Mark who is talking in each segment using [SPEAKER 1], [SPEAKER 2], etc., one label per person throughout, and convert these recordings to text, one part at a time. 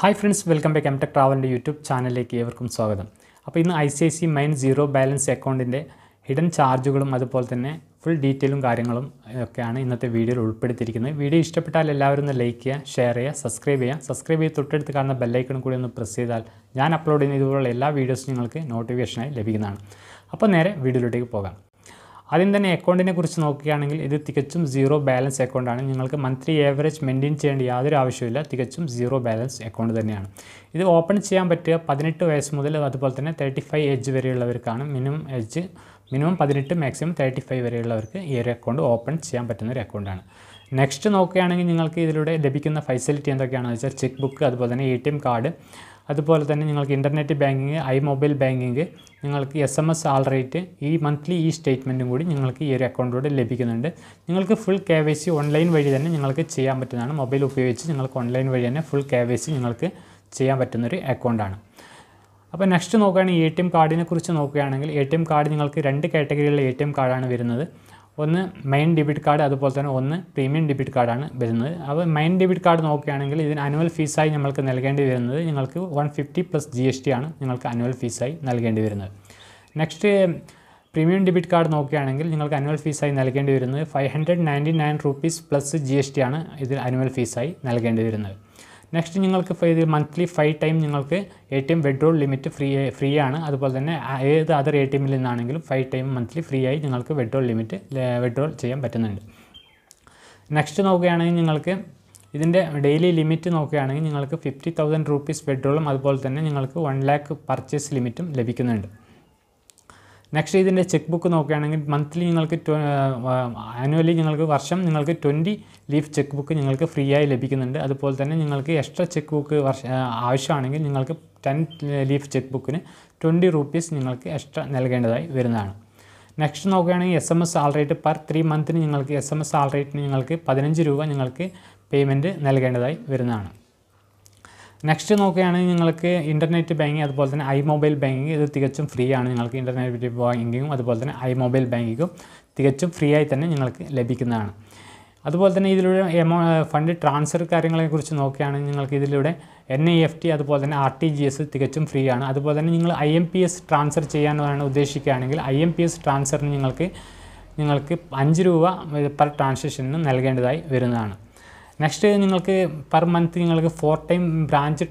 [SPEAKER 1] hi friends welcome back Mtech ട്രാവലിൻ്റെ YouTube ചാനലിലേക്ക് ഏവർക്കും സ്വാഗതം അപ്പോൾ ഇന്ന് I C I C mine zero balance അക്കൗണ്ടിൻ്റെ ഹിഡൻ ചാർജുകളും അതുപോലെ തന്നെ ഫുൾ ഡീറ്റെയിലും കാര്യങ്ങളും ഒക്കെയാണ് ഇന്നത്തെ വീഡിയോയിൽ ഉൾപ്പെടുത്തിയിരിക്കുന്നത് വീഡിയോ ഇഷ്ടപ്പെട്ടാൽ എല്ലാവരും ഒന്ന് ലൈക്ക് ചെയ്യുക ഷെയർ ചെയ്യുക സബ്സ്ക്രൈബ് ചെയ്യുക സബ്സ്ക്രൈബ് ചെയ്ത് തൊട്ടടുത്ത് കാണുന്ന ബെല്ലൈക്കണും കൂടി ഒന്ന് പ്രസ് ചെയ്താൽ ഞാൻ അപ്ലോഡ് ചെയ്യുന്ന ഇതുപോലുള്ള എല്ലാ വീഡിയോസും നിങ്ങൾക്ക് നോട്ടിഫിക്കേഷനായി ലഭിക്കുന്നതാണ് അപ്പോൾ നേരെ വീഡിയോയിലോട്ടേക്ക് പോകാം ആദ്യം തന്നെ അക്കൗണ്ടിനെ കുറിച്ച് നോക്കുകയാണെങ്കിൽ ഇത് തികച്ചും സീറോ ബാലൻസ് അക്കൗണ്ടാണ് നിങ്ങൾക്ക് മന്ത്ലി ഏവറേജ് മെയിൻറ്റെയിൻ ചെയ്യേണ്ട യാതൊരു ആവശ്യമില്ല തികച്ചും സീറോ ബാലൻസ് അക്കൗണ്ട് തന്നെയാണ് ഇത് ഓപ്പൺ ചെയ്യാൻ പറ്റുക പതിനെട്ട് വയസ്സ് മുതൽ അതുപോലെ തന്നെ തേർട്ടി ഫൈവ് ഏജ് വരെയുള്ളവർക്കാണ് മിനിമം ഏജ് മിനിമം പതിനെട്ട് മാക്സിമം തേർട്ടി ഫൈവ് വരെയുള്ളവർക്ക് ഈ ഒരു അക്കൗണ്ട് ഓപ്പൺ ചെയ്യാൻ പറ്റുന്ന ഒരു അക്കൗണ്ടാണ് നെക്സ്റ്റ് നോക്കുകയാണെങ്കിൽ നിങ്ങൾക്ക് ഇതിലൂടെ ലഭിക്കുന്ന ഫെസിലിറ്റി എന്തൊക്കെയാണെന്ന് വെച്ചാൽ ചെക്ക് ബുക്ക് അതുപോലെ തന്നെ എ ടി എം കാർഡ് അതുപോലെ തന്നെ നിങ്ങൾക്ക് internet banking I mobile banking നിങ്ങൾക്ക് എസ് എം എസ് ആൾറേറ്റ് ഈ മന്ത്ലി ഈ സ്റ്റേറ്റ്മെൻറ്റും കൂടി നിങ്ങൾക്ക് ഈ ഒരു അക്കൗണ്ടിലൂടെ ലഭിക്കുന്നുണ്ട് നിങ്ങൾക്ക് full K Y C online വഴി തന്നെ നിങ്ങൾക്ക് ചെയ്യാൻ പറ്റുന്നതാണ് മൊബൈൽ ഉപയോഗിച്ച് നിങ്ങൾക്ക് ഓൺലൈൻ വഴി തന്നെ ഫുൾ കെ വൈ സി നിങ്ങൾക്ക് ചെയ്യാൻ പറ്റുന്നൊരു അക്കൗണ്ടാണ് അപ്പോൾ നെക്സ്റ്റ് നോക്കുകയാണെങ്കിൽ എ ടി എം കാർഡിനെ കുറിച്ച് നോക്കുകയാണെങ്കിൽ എ ടി എം കാർഡ് നിങ്ങൾക്ക് രണ്ട് കാറ്റഗറിയിലുള്ള എ ടി എം കാർഡാണ് വരുന്നത് ഒന്ന് മെയിൻ ഡെബിറ്റ് കാർഡ് അതുപോലെ തന്നെ ഒന്ന് പ്രീമിയം ഡെബിറ്റ് കാർഡാണ് വരുന്നത് അപ്പോൾ മെയിൻ ഡെബിറ്റ് കാർഡ് നോക്കുകയാണെങ്കിൽ ഇതിന് ആനുവൽ ഫീസായി നമ്മൾക്ക് നൽകേണ്ടി വരുന്നത് നിങ്ങൾക്ക് one fifty plus G S T ആണ് നിങ്ങൾക്ക് ആനുവൽ ഫീസായി നൽകേണ്ടി വരുന്നത് നെക്സ്റ്റ് പ്രീമിയം ഡെബിറ്റ് കാർഡ് നോക്കുകയാണെങ്കിൽ നിങ്ങൾക്ക് ആനുവൽ ഫീസായി നൽകേണ്ടി വരുന്നത് five hundred ninety nine rupees plus G S T ആണ് ഇതിൽ ആനുവൽ ഫീസായി നൽകേണ്ടി വരുന്നത് നെക്സ്റ്റ് നിങ്ങൾക്ക് മന്ത്ലി ഫൈവ് ടൈം നിങ്ങൾക്ക് A T M withdrawal limit free free ആണ് അതുപോലെ തന്നെ ഏത് അതർ എ ടി എമ്മിൽ നിന്നാണെങ്കിലും ഫൈവ് ടൈം മന്ത്ലി ഫ്രീ ആയി നിങ്ങൾക്ക് വിഡ്രോൾ ലിമിറ്റ് വിഡ്രോൾ ചെയ്യാൻ പറ്റുന്നുണ്ട് നെക്സ്റ്റ് നോക്കുകയാണെങ്കിൽ നിങ്ങൾക്ക് ഇതിൻ്റെ ഡെയിലി ലിമിറ്റ് നോക്കുകയാണെങ്കിൽ നിങ്ങൾക്ക് ഫിഫ്റ്റി തൗസൻഡ് റുപ്പീസ് വിഡ്രോളും അതുപോലെ തന്നെ നിങ്ങൾക്ക് വൺ ലാക്ക് പർച്ചേസ് ലിമിറ്റും ലഭിക്കുന്നുണ്ട് നെക്സ്റ്റ് ഇതിൻ്റെ ചെക്ക് ബുക്ക് നോക്കുകയാണെങ്കിൽ മന്ത്ലി നിങ്ങൾക്ക് ആനുവലി നിങ്ങൾക്ക് വർഷം നിങ്ങൾക്ക് ട്വൻറ്റി ലീഫ് ചെക്ക് ബുക്ക് നിങ്ങൾക്ക് ഫ്രീ ആയി ലഭിക്കുന്നുണ്ട് അതുപോലെ തന്നെ നിങ്ങൾക്ക് എക്സ്ട്രാ ചെക്ക് ബുക്ക് വർഷ ആവശ്യമാണെങ്കിൽ നിങ്ങൾക്ക് ടെൻ ലീഫ് ചെക്ക് ബുക്കിന് ട്വൻറ്റി റുപ്പീസ് നിങ്ങൾക്ക് എക്സ്ട്രാ നൽകേണ്ടതായി വരുന്നതാണ് നെക്സ്റ്റ് നോക്കുകയാണെങ്കിൽ എസ് എം എസ് സാൽ റേറ്റ് പെർ ത്രീ മന്തിന് നിങ്ങൾക്ക് എസ് എം എസ് സാൽ റേറ്റിന് നിങ്ങൾക്ക് പതിനഞ്ച് രൂപ നിങ്ങൾക്ക് പേയ്മെൻറ്റ് നൽകേണ്ടതായി വരുന്നതാണ് നെക്സ്റ്റ് നോക്കുകയാണെങ്കിൽ നിങ്ങൾക്ക് ഇൻ്റർനെറ്റ് ബാങ്കിങ് അതുപോലെ തന്നെ ഐ മൊബൈൽ ബാങ്കിങ് ഇത് തികച്ചും ഫ്രീ ആണ് നിങ്ങൾക്ക് ഇൻ്റർനെറ്റ് ബാങ്കിങ്ങും അതുപോലെ തന്നെ ഐ മൊബൈൽ ബാങ്കിങ്ങും തികച്ചും ഫ്രീ ആയി തന്നെ നിങ്ങൾക്ക് ലഭിക്കുന്നതാണ് അതുപോലെ തന്നെ ഇതിലൂടെ എമോ ഫണ്ട് ട്രാൻസ്ഫർ കാര്യങ്ങളെക്കുറിച്ച് നോക്കുകയാണെങ്കിൽ നിങ്ങൾക്ക് ഇതിലൂടെ എൻ ഐ എഫ് ടി അതുപോലെ തന്നെ ആർ ടി ജി എസ് തികച്ചും ഫ്രീ ആണ് അതുപോലെ തന്നെ നിങ്ങൾ I M P S transfer ചെയ്യാനാണ് ഉദ്ദേശിക്കുകയാണെങ്കിൽ ഐ എം പി എസ് ട്രാൻസ്ഫറിന് നിങ്ങൾക്ക് നിങ്ങൾക്ക് അഞ്ച് രൂപ പെർ ട്രാൻസാക്ഷന് നൽകേണ്ടതായി വരുന്നതാണ് നെക്സ്റ്റ് നിങ്ങൾക്ക് പെർ മന്ത് നിങ്ങൾക്ക് ഫോർ ടൈം ബ്രാഞ്ച്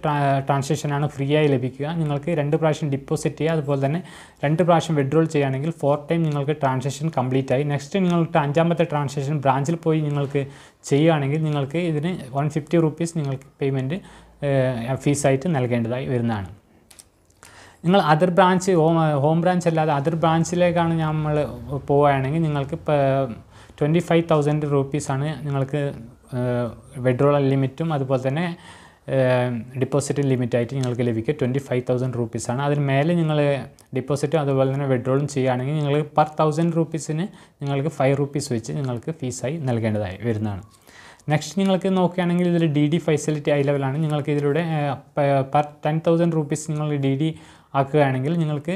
[SPEAKER 1] ട്രാൻസാക്ഷനാണ് ഫ്രീ ആയി ലഭിക്കുക നിങ്ങൾക്ക് രണ്ട് പ്രാവശ്യം ഡിപ്പോസിറ്റ് ചെയ്യുക അതുപോലെ തന്നെ രണ്ട് പ്രാവശ്യം വിഡ്രോൾ ചെയ്യുകയാണെങ്കിൽ ഫോർ ടൈം നിങ്ങൾക്ക് ട്രാൻസാക്ഷൻ കംപ്ലീറ്റ് ആയി നെക്സ്റ്റ് നിങ്ങൾക്ക് അഞ്ചാമത്തെ ട്രാൻസാക്ഷൻ ബ്രാഞ്ചിൽ പോയി നിങ്ങൾക്ക് ചെയ്യുകയാണെങ്കിൽ നിങ്ങൾക്ക് ഇതിന് വൺ ഫിഫ്റ്റി റുപ്പീസ് നിങ്ങൾക്ക് പേയ്മെൻറ്റ് ഫീസായിട്ട് നൽകേണ്ടതായി വരുന്നതാണ് നിങ്ങൾ other branch home home branch അല്ലാതെ അതർ ബ്രാഞ്ചിലേക്കാണ് നമ്മൾ പോവുകയാണെങ്കിൽ നിങ്ങൾക്ക് ട്വൻറ്റി ഫൈവ് തൗസൻഡ് റുപ്പീസാണ് നിങ്ങൾക്ക് വിഡ്രോൾ ലിമിറ്റും അതുപോലെ തന്നെ ഡിപ്പോസിറ്റ് ലിമിറ്റായിട്ട് നിങ്ങൾക്ക് ലഭിക്കുക ട്വൻറ്റി ഫൈവ് തൗസൻഡ് റുപ്പീസാണ് അതിന് മേലെ നിങ്ങൾ ഡിപ്പോസിറ്റും അതുപോലെ തന്നെ വെഡ്രോളും ചെയ്യുകയാണെങ്കിൽ നിങ്ങൾ പെർ തൗസൻഡ് റുപ്പീസിന് നിങ്ങൾക്ക് ഫൈവ് റുപ്പീസ് വെച്ച് നിങ്ങൾക്ക് ഫീസായി നൽകേണ്ടതായി വരുന്നതാണ് നെക്സ്റ്റ് നിങ്ങൾക്ക് നോക്കുകയാണെങ്കിൽ ഇതിൽ ഡി ഡി ഫെസിലിറ്റി ഐ ലെവലാണ് നിങ്ങൾക്ക് ഇതിലൂടെ പെർ ടെൻ തൗസൻഡ് റുപ്പീസ് നിങ്ങൾ ഡി ഡി ആക്കുകയാണെങ്കിൽ നിങ്ങൾക്ക്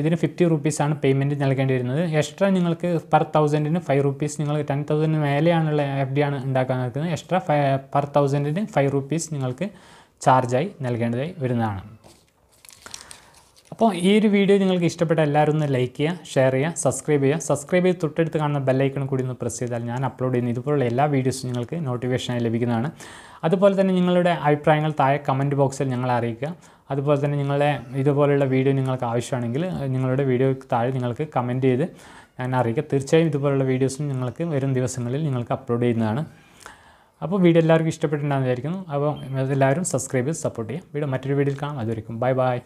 [SPEAKER 1] ഇതിന് ഫിഫ്റ്റി റുപ്പീസാണ് പേയ്മെൻറ്റ് നൽകേണ്ടി വരുന്നത് എക്സ്ട്രാ നിങ്ങൾക്ക് പെർ തൗസൻഡിന് ഫൈവ് റുപ്പീസ് നിങ്ങൾ ടെൻ തൗസൻഡിന് മേലെയാണുള്ള എഫ് ഡി ആണ് ഉണ്ടാക്കാൻ നിൽക്കുന്നത് എക്സ്ട്രാ പെർ തൗസൻഡിന് ഫൈവ് റുപ്പീസ് നിങ്ങൾക്ക് ചാർജായി നൽകേണ്ടതായി വരുന്നതാണ് അപ്പോൾ ഈ ഒരു വീഡിയോ നിങ്ങൾക്ക് ഇഷ്ടപ്പെട്ട എല്ലാവരും ഒന്ന് ലൈക്ക് ചെയ്യുക ഷെയർ ചെയ്യുക സബ്സ്ക്രൈബ് ചെയ്യുക സബ്സ്ക്രൈബ് ചെയ്ത് തൊട്ടടുത്ത് കാണുന്ന ബെല്ലൈക്കൺ കൂടി ഒന്ന് പ്രസ് ചെയ്താൽ ഞാൻ അപ്ലോഡ് ചെയ്യുന്ന ഇതുപോലുള്ള എല്ലാ വീഡിയോസും നിങ്ങൾക്ക് നോട്ടിഫിക്കേഷനായി ലഭിക്കുന്നതാണ് അതുപോലെ തന്നെ നിങ്ങളുടെ അഭിപ്രായങ്ങൾ താഴെ കമൻറ്റ് ബോക്സിൽ ഞങ്ങളെ അറിയിക്കുക അതുപോലെ തന്നെ നിങ്ങളുടെ ഇതുപോലെയുള്ള വീഡിയോ നിങ്ങൾക്ക് ആവശ്യമാണെങ്കിൽ നിങ്ങളുടെ വീഡിയോ താഴെ നിങ്ങൾക്ക് കമൻറ്റ് ചെയ്ത് ഞാൻ അറിയിക്കാം തീർച്ചയായും ഇതുപോലുള്ള വീഡിയോസും നിങ്ങൾക്ക് വരും ദിവസങ്ങളിൽ നിങ്ങൾക്ക് അപ്ലോഡ് ചെയ്യുന്നതാണ് അപ്പോൾ വീഡിയോ എല്ലാവർക്കും ഇഷ്ടപ്പെട്ടിട്ടുണ്ടാകുന്ന വിചാരിക്കുന്നു അപ്പോൾ എല്ലാവരും സബ്സ്ക്രൈബ് ചെയ്ത് സപ്പോർട്ട് ചെയ്യുക വീഡിയോ മറ്റൊരു വീഡിയോയിൽ കാണാം അതുവരെയും ബൈ ബൈ